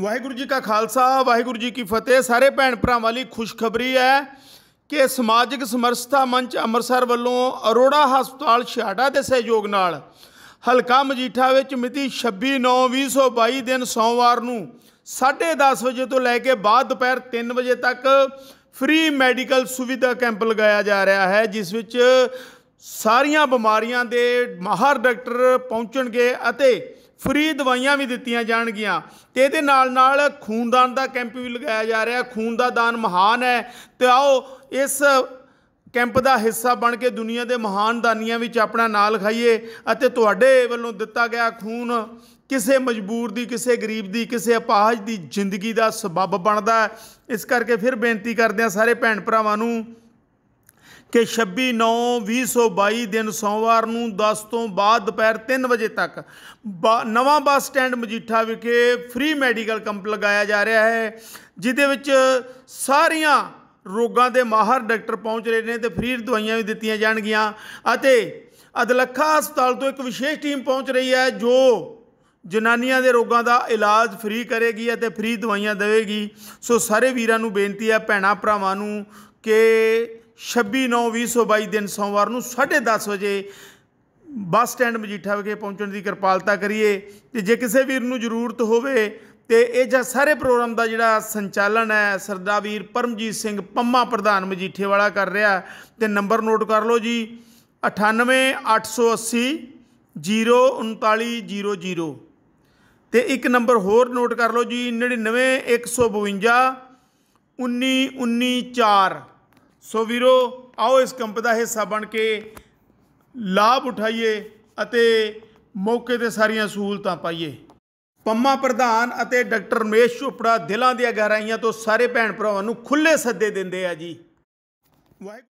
ਵਾਹਿਗੁਰੂ ਜੀ ਕਾ ਖਾਲਸਾ ਵਾਹਿਗੁਰੂ ਜੀ ਕੀ ਫਤਿਹ ਸਾਰੇ ਭੈਣ ਭਰਾਵਾਂ ਲਈ ਖੁਸ਼ਖਬਰੀ ਹੈ ਕਿ ਸਮਾਜਿਕ ਸਮਰਸਤਾ ਮੰਚ ਅੰਮ੍ਰਿਤਸਰ ਵੱਲੋਂ ਅਰੋੜਾ ਹਸਪਤਾਲ ਛਿਆੜਾ ਦੇ ਸਹਿਯੋਗ ਨਾਲ ਹਲਕਾ ਮਜੀਠਾ ਵਿੱਚ ਮਿਤੀ 26/9/2022 ਦਿਨ ਸੋਮਵਾਰ ਨੂੰ 10:30 ਵਜੇ ਤੋਂ ਲੈ ਕੇ ਬਾਅਦ ਦੁਪਹਿਰ 3 ਵਜੇ ਤੱਕ ਫ੍ਰੀ ਮੈਡੀਕਲ ਸੁਵਿਧਾ ਕੈਂਪ ਲਗਾਇਆ ਜਾ ਰਿਹਾ ਹੈ ਜਿਸ ਵਿੱਚ ਸਾਰੀਆਂ ਬਿਮਾਰੀਆਂ ਦੇ ਮਾਹਰ ਡਾਕਟਰ ਪਹੁੰਚਣਗੇ ਅਤੇ ਫ੍ਰੀ ਦਵਾਈਆਂ ਵੀ ਦਿੱਤੀਆਂ ਜਾਣਗੀਆਂ ਤੇ ਇਹਦੇ ਨਾਲ ਨਾਲ ਖੂਨਦਾਨ ਦਾ ਕੈਂਪ ਵੀ ਲਗਾਇਆ ਜਾ ਰਿਹਾ ਖੂਨ ਦਾ ਦਾਨ ਮਹਾਨ ਹੈ ਤੇ ਆਓ ਇਸ ਕੈਂਪ ਦਾ ਹਿੱਸਾ ਬਣ ਕੇ ਦੁਨੀਆ ਦੇ ਮਹਾਨ ਦਾਨੀਆਂ ਵਿੱਚ ਆਪਣਾ ਨਾਮ ਲਖਾਈਏ ਅਤੇ ਤੁਹਾਡੇ ਵੱਲੋਂ ਦਿੱਤਾ ਗਿਆ ਖੂਨ ਕਿਸੇ ਮਜਬੂਰ ਦੀ ਕਿਸੇ ਗਰੀਬ ਦੀ ਕਿਸੇ ਅਪਾਹਜ ਦੀ ਜ਼ਿੰਦਗੀ ਦਾ ਸਬਬ ਬਣਦਾ ਹੈ ਇਸ ਕਰਕੇ ਫਿਰ ਬੇਨਤੀ ਕਰਦੇ ਆ ਸਾਰੇ ਭੈਣ ਭਰਾਵਾਂ ਨੂੰ ਕਿ 26 9 2022 ਦਿਨ ਸੋਮਵਾਰ ਨੂੰ 10 ਤੋਂ ਬਾਅਦ ਦੁਪਹਿਰ 3 ਵਜੇ ਤੱਕ ਨਵਾਂ ਬੱਸ ਸਟੈਂਡ ਮਜੀਠਾ ਵਿਖੇ ਫ੍ਰੀ ਮੈਡੀਕਲ ਕੈਂਪ ਲਗਾਇਆ ਜਾ ਰਿਹਾ ਹੈ ਜਿਦੇ ਵਿੱਚ ਸਾਰੀਆਂ ਰੋਗਾਂ ਦੇ ਮਾਹਰ ਡਾਕਟਰ ਪਹੁੰਚ ਰਹੇ ਨੇ ਤੇ ਫ੍ਰੀ ਦਵਾਈਆਂ ਵੀ ਦਿੱਤੀਆਂ ਜਾਣਗੀਆਂ ਅਤੇ ਅਦਲੱਖਾ ਹਸਪਤਾਲ ਤੋਂ ਇੱਕ ਵਿਸ਼ੇਸ਼ ਟੀਮ ਪਹੁੰਚ ਰਹੀ ਹੈ ਜੋ ਜਨਾਨੀਆਂ ਦੇ ਰੋਗਾਂ ਦਾ ਇਲਾਜ ਫ੍ਰੀ ਕਰੇਗੀ ਅਤੇ ਫ੍ਰੀ ਦਵਾਈਆਂ ਦੇਵੇਗੀ ਸੋ ਸਾਰੇ ਵੀਰਾਂ ਨੂੰ ਬੇਨਤੀ ਹੈ ਭੈਣਾ ਭਰਾਵਾਂ ਨੂੰ ਕਿ 26/9/2022 ਦਿਨ ਸੋਮਵਾਰ ਨੂੰ 10:30 ਵਜੇ ਬੱਸ ਸਟੈਂਡ ਮਜੀਠਾ ਵਿਖੇ ਪਹੁੰਚਣ ਦੀ ਕਿਰਪਾਲਤਾ ਕਰੀਏ ਤੇ ਜੇ ਕਿਸੇ ਵੀਰ ਨੂੰ ਜ਼ਰੂਰਤ ਹੋਵੇ ਤੇ ਇਹ ਜਿਹੜਾ ਸਾਰੇ ਪ੍ਰੋਗਰਾਮ ਦਾ ਜਿਹੜਾ ਸੰਚਾਲਨ ਹੈ ਸਰਦਾ ਵੀਰ ਪਰਮਜੀਤ ਸਿੰਘ ਪੰਮਾ ਪ੍ਰਧਾਨ ਮਜੀਠੇ ਵਾਲਾ ਕਰ ਰਿਹਾ ਤੇ ਨੰਬਰ ਨੋਟ ਕਰ ਲਓ ਜੀ 98880 03900 ਤੇ ਇੱਕ ਨੰਬਰ ਹੋਰ ਨੋਟ ਕਰ ਲਓ ਜੀ 99152 19194 19 4 ਸੋ ਵੀਰੋ ਆਓ ਇਸ ਕੰਪ ਦਾ ਹਿੱਸਾ ਬਣ ਕੇ ਲਾਭ ਉਠਾਈਏ ਅਤੇ ਮੌਕੇ ਤੇ ਸਾਰੀਆਂ ਸਹੂਲਤਾਂ ਪਾਈਏ ਪੰਮਾ ਪ੍ਰਧਾਨ ਅਤੇ ਡਾਕਟਰ ਰਮੇਸ਼ ਚੋਪੜਾ ਦਿਲਾਂ ਦੀਆਂ ਗਹਿਰਾਈਆਂ ਤੋਂ ਸਾਰੇ ਭੈਣ ਭਰਾਵਾਂ ਨੂੰ ਖੁੱਲੇ ਸੱਦੇ ਦਿੰਦੇ ਆ ਜੀ ਵਾਹਿਗੁਰੂ